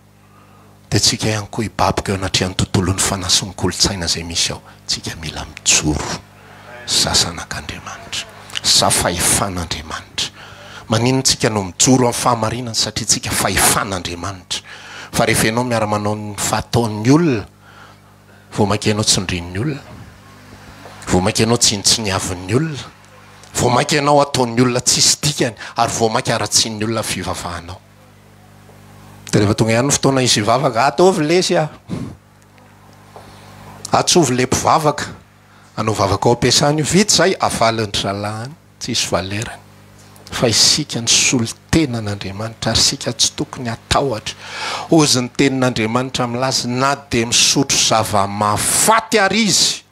de atsika ihany koa hibabaka eo anatrea n'ny tontolo n'ny fanasonikolontsaina zay misy aho tsika mila mijoro za sanak'andriamanitra za faefan'andriamanitra maninotsika no mijoro ami'y fahamarinany satria tsika faefan'andriamanitra fa rehefa anao miaramanaoy fa ataon'ny olona vo maky anao tsondrinny olona vo maika anao tsinytsi ny avin'ny olona vo maika anao ataon'ny olona tsisy tikany ary vo maiky ara-tsin'ny olona fivavahanao de rehefa tonga ihany ny fotoana izy hivavaka atovi le sy ah atsvy lempovavaka anao vavaka ao ampiasany io vity zay avaliny rala any ts isy valerany fa isika ny solo tenan'andriamanitra ary sika tsy tokony atahotra ozy ny tenin'andriamanitra amilaza na de misotro zava mafaty ary izy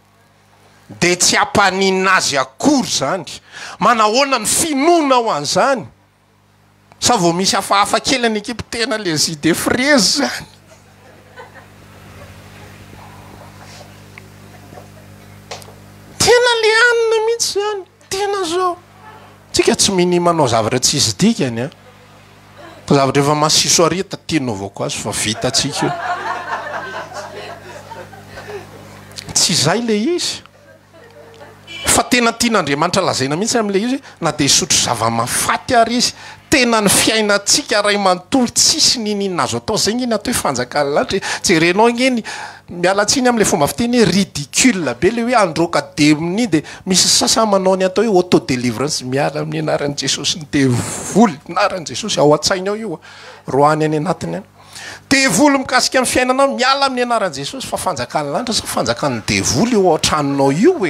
de tsy ampanina azy akory zany manahoana ny finona aho an'izany sa vao misy hafahafa kely any ekipo tena le zi de freze zany tena le anina mihitsy zany tena zao tsika tsy minimanao zavatra tsy hizy dikany ah. a zavatra rehefa masiso ari ta tinao avao ko azy fa vita tsika eo tsy izay le izy fa tenatianandriamanitra lazaina mihtsy am'le izy h na de isotro zava mafaty ary izy tena ny fiainatsika ray manotolo tsisy nyninazo atao zay gny eny ataooe fanjakanylatra jerenao gnyeny mialatiny amle fomba fiteny hoe ridiculbe le oe androka deini de misy sasamanaony atao hoe auto délivrance miala amin'ny anaran jesosy ndevlynranjesosy aoatsina ioary ayanyinaian'ny aeo fannataafnneaonae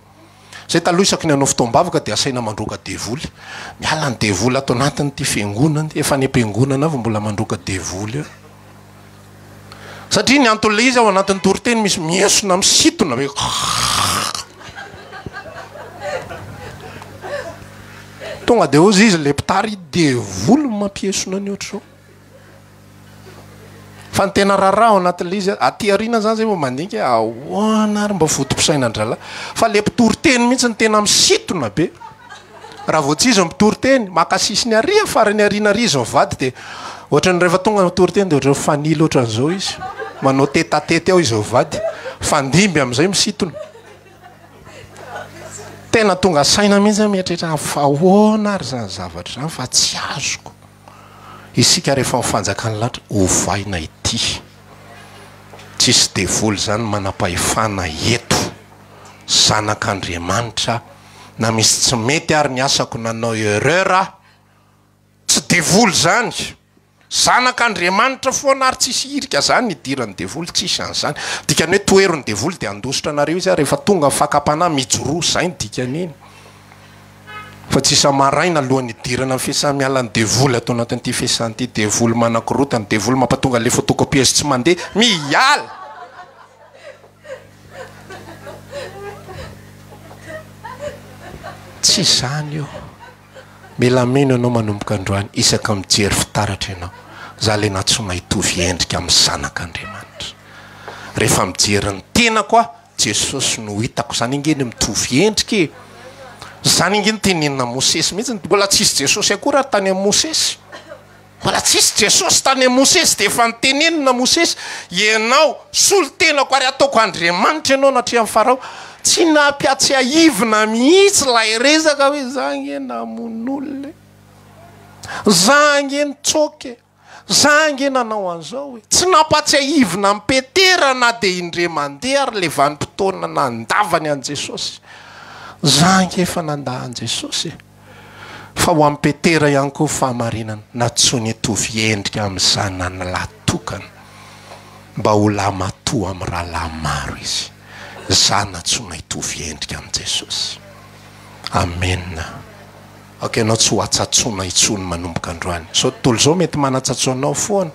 zay talohisaky ny anao fotoam-bavaka de asaina mandroka devoly miala ny devoly ato anatiny ty fingonany efa ny ampiangonana avyo mbola mandroka devoly a satria nyanto'le izy aho anatin'ny toryteny misy miesona misintona hoe tonga de ozy izy le pitary devoly mampihesona ny ohatra zao ny tena rarah ao anatila izy aty arina zany zay ma mandika ana ary mba fotimposaina ndralay a le pitorteny mihitsy nytena miitnaeah torteny makasisinyariafarany arinaa adyanaary zany zavatra zany fa tsy azoko isika rehefa mifanjakany latra ovaina ity tsisy devoly zany mana-pahefana eto zanak'andriamanitra na misy tsy mety ary niasako nanao heureura tsy devoly zany zanak'andriamanitra foa na ary tsisy hirika zany nidirany devoly tsisy any izany dikany hoe toerony devoly de andositra anareo izy a rehefa tonga myfakapanah mijoro zay ny dikan' iny fataaaohnna hianydevlyatoanatnty fantydevolymanakotany devoly mampahatonga le hotokopiez tsy mandehaitsy zany o melameno anao manomboka androany isak mijery fitratra anaozah le na tsomahytovy endriaamy zan'adramnthfmijerny noa jesosy noitako zany ingeny mitovy endriky e. zany nge niteneina mosesy mihitsy mbola tsisy jesosy akoray tany amosesy mbola tsisy jesosy tany amosesy defa nitenenna mosesy ianao solotenako ary ataoko andrmanitra anao natra am fara tsy napiatsea ina mihitsy lay rezaka hoe za ge namn'oln e. za nge nyts e. za nge nanao azao e tsy napiatsea ivna petera na de indremandeh ary le vanympotona nadavany a'jesosy zaky efa nandaan' jesosy fa ho ampetera ihany koa fahamarinana natsony itovy endrika amza nany latokana mba ho la mato amy rahalay maro izy za natsona hitovy endrika am' jesosy amea ak anao tsy ho atsatsona itsony manomboka androany sao tontolo zao mety manatsatsoanao foana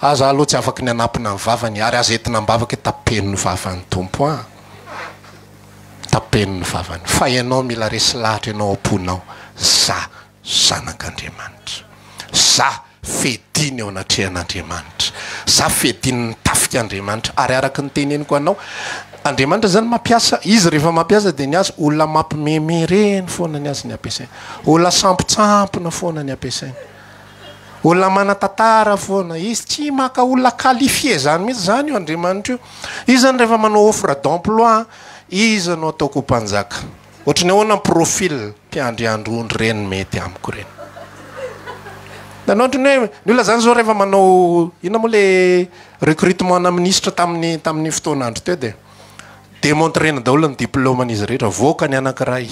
aza aloatsy afaky ny anapina ny vavany ary azetina mbavaka e tapeno ny vavan'ny tompo a apenyvavany fa anao mila resy lahatra anaoaponao akadmatfeiny eoahn'adntfennytfiaadaanitra ary araknyteneyko anaoandramanitra zany mampiasa izy rehefa mampiasa de ny azy olona mampimeme reny foana ny azy ny apsain olna sampotsampona foana ny ampiasaina olona manatatara foana izy tsy maka olona kualifie zany mihitsy zany io andriamanitra io izy zany rehefa manao ofre d'emploi iz anao ataoko ho mpanjaka ohatrn'ny hoana profil tiandroandroondr reny metyaioeoyolna zany zao rehefa manao ina moa la recrutement naministre taminny tamin'ny fotoan'andro te d demontrena daholony diplômenizy rehetravokany anakiray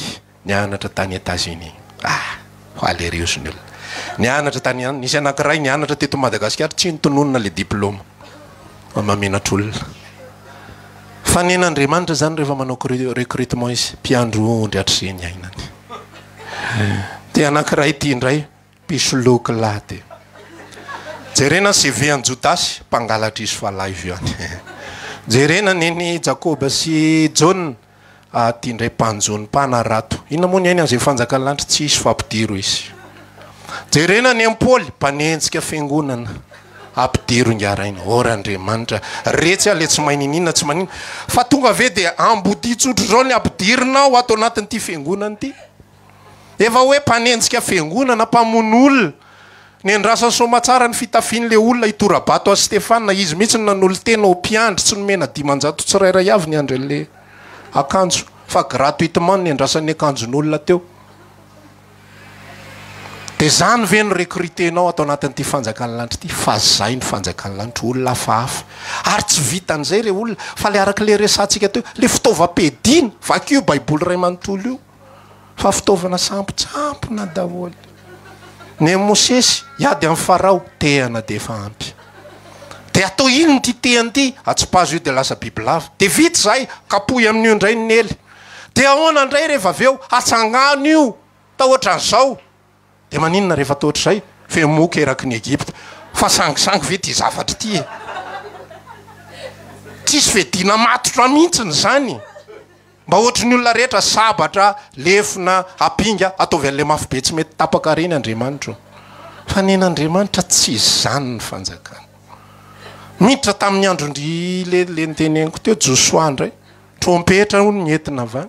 nianatra tany étazitetomadagasiatsy nynna la diplôma aenatr' olona fanen'andriamanitra zany rehefa manao -recrutement izy mpiandrondryatrenaayytndrayioseve anjotasymaga iy faaay reny jakôba sy jaô tndray mpanjony mpanarato iona moa ny aina zay fanjaka n lantry tsy iy fampidiro izy jerenany mpôly mpanentsika fiangonana ampidiro naraina ora andriamanitra retsy ale tsy mannina tsy maina fa tonga ave de ambodi tsotro zao ny ampidirona ao ato anatinyty fengonany ty efa oe mpanenjika fengonana mpamon'olna ny andrasan'ny somatsara ny fitafian' le olona itorabato a stefana izy mihitsy nan'olo tena o mpiandry tsy nomena dimanjato tsirairayavy ny andry ale akanjo fa gratuitement nyndrasan'ny akanjon'olona teo de zany ve norecrutenao atao anatin'nyty fanjakany lanitry ty fa zay ny fanjakanylanitryoloaaa aytsy vianzay re olona fa le arak le rsatsika t le fitvainaobaiborayaoofafitavana sampotsampz daaiadvyapoy amin'io ndrayney aona ndray rehefa aveo atsagnano oa manina rehefatotr zayfeokeak nyeptafa angisangy ve ty zvatr e? tytssy ein maotramihitsiny zany mba ohatr ny olona rehetra sabatra lefona apinga atovy ale mafobe tsy mety tapakarenyaamaitadat ynyittamin'ny androd llenneniko tedtmpern mieina any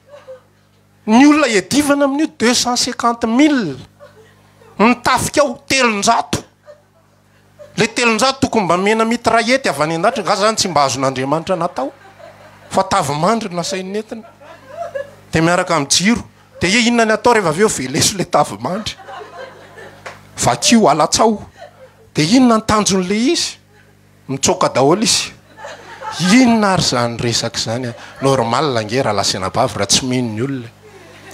ny olona edivana amin'io deux cent cinquante mill nitafika ao telonjato le telonjato tokony mba mena mity ra etyavany andatra a zany tsy mba azon'andriamanitra natao faandryaaineiniioaoloaaoinonaanon'le iyage rahalainaavy raha tsy inny olona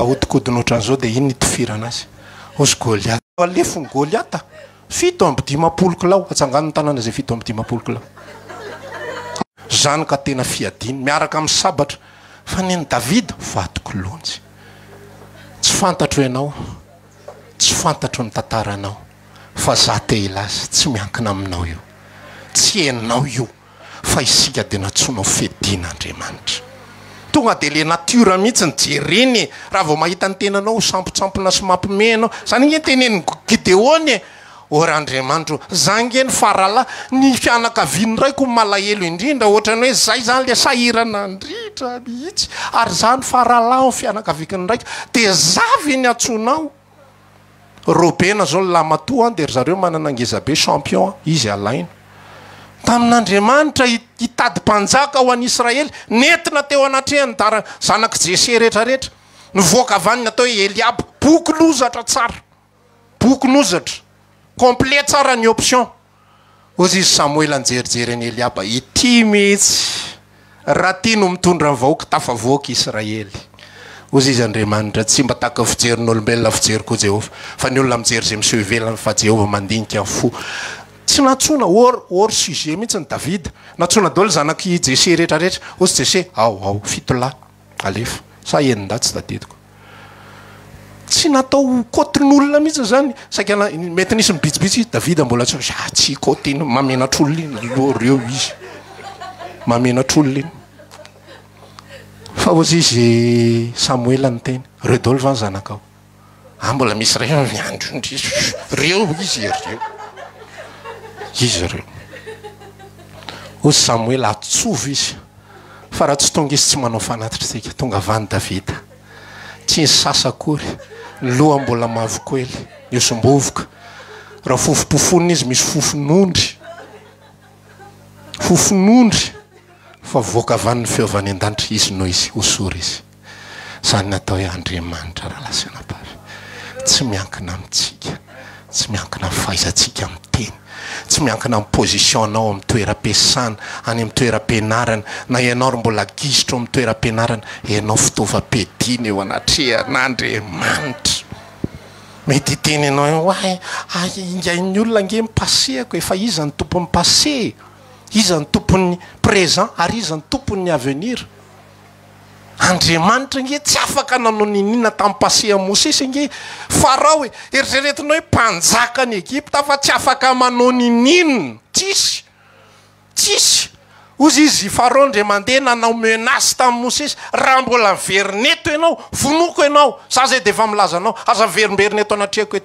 ahodikodin'ohatra n'zao de ino nytofirana azy ozy gliat alefony gôliata fito ambdimapoliklao atsanganony tannazay fito amdimamoloklaozny ka tena fiadin miaraka am'y sabatra fa niny davidavatoyfnotsy fantat nytantanaofa zateilaza tsy miankina aminao io tsy einao io fa isika de natsonao fiadinaandriamanitra tonga de le natura mihitsy ny jereny e raha vao mahita ny tenanao o sampotsampona sy mampiomenao zany neteneny gidéone oraandriamanitr za ngeny faralay ny fianakavin raiko malaelo indrindra ohatrany hoe zay zany le aina ndridra nhity ary za ny fahal fianakavikin raik de zavy ny atsonao robena zao nlamato a de r zareo manana angezabe champion izy alaina tamin'andriamanitra hitadym-panjaka ho an'ny israely nentina teo anatry hanydara zanaky jese rehtrarehtra nyvoaka av aniny atao hoe eliaba boki lozatra tsara bokinozatra complet sara ny option ozy izy samoel anjerijery ny eliaba ity mitsy raha ty no mitondra any vahoaka tafavoaka israely ozy izy andriamanitra tsy mba taka fijery n'olombelona fijeryko jehova fa ny olona mijery zay misy hoivelany fa jehova mandinika fo tsy natsona ôr ôr suge mihitsy ny davida nantsona dalo zanaky jce rehetrarehetra ohatsy jce aoao fitolahy e tsatoôtyn'olona mihitsy zany saametisyitsiitsydaidmbooloa niyiandrndeo izyeo i zareo oz samoely atsovy izy fa raha tsy tonga izy tsy manao fanatitra tsika tonga avany davita tsy ny sasa kory ny loha mbola mavikoely nyosombovoka raha fofopofonina izy misy fofonondry fofonondry fa voaka avanyny feovany an-danitry izy no izy hosory izy zany natao hoe andriamanitra raha lasianapavy tsy miankina amitsika tsy miankina nfahaizatsika ami'y teny tsy miankina am positionanao ami'y toeram-piasana any ami'y toeram-pianarany na ianao ra mbola gizitra ao m toeram-pianarana enao fitaova-petina eo anatriha nandriamanitra mety teny anao i a ah, a ingain'ny olona ange mi passeako efa izany tompon'ny passe iza ny tompony présent ary iza ny tompon'ny avenir andriamanitra nge tsy afak nanao inna tampasamosesyge eiteina hoe pnnyt fa tsy afaka aneha nanenasy taymosesy aha mbola erineto enao ooko anao za zay deefa milazanao azaverimberineto anatriako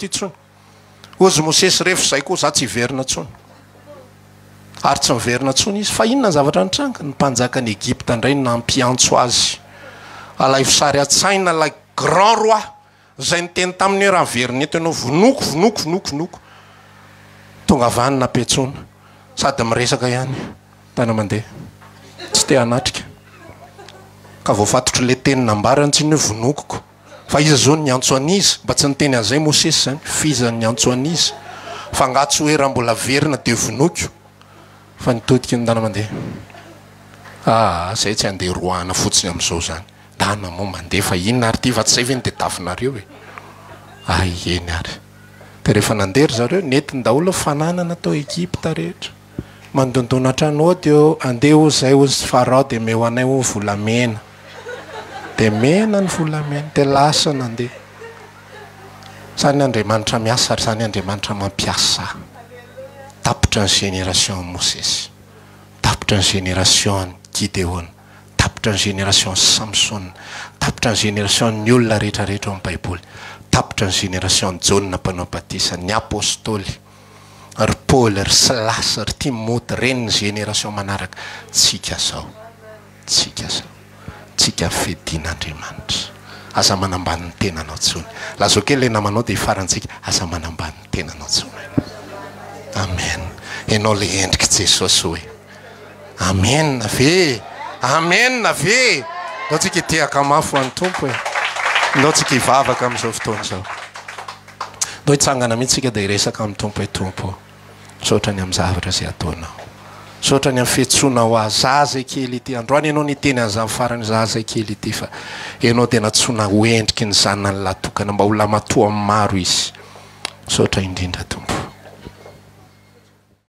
eonyonnnannnnyetnday namiantso azy alay fosary atsaina lay gran roi zay nyteny taminy hoe raha veriny eto anao vonoko vonokovonokvookotogannaona sady miresaka ihany tana mandehanhhoiezay tsy adena ah, fotsiny am'izao zany tyenentiny e. daolo fananana tao egipta rehetra mandondonatrandoandeo zay z de meoanay volamednendyitiasry zany andriamanitra mampiasatapitra ny génération mosesy tapotran générationn gidéon génération samsôtaitra ny génération ny olona rehtrarehetra am'y baibolytra ny générationjampanaobatisa ny apôstôly ry pôly ry slasa ry timote renny génération manaakan'aaaiaaaamban'ny tenanaontnyazaoke la namanao de faantsikaaaambannynaaaaaola endrikyesosyhoeaen e amenna ve o tsika ithaka mafo any tompo e notsk ikaazaoihitssda y am rayaootra ny am fehtsona hoa za zay kely ty androany anao nteny azafaranyzaykey ity fa anao dinata oendriky ny ananlaoana mba ama a maro izy stra indrindra tompo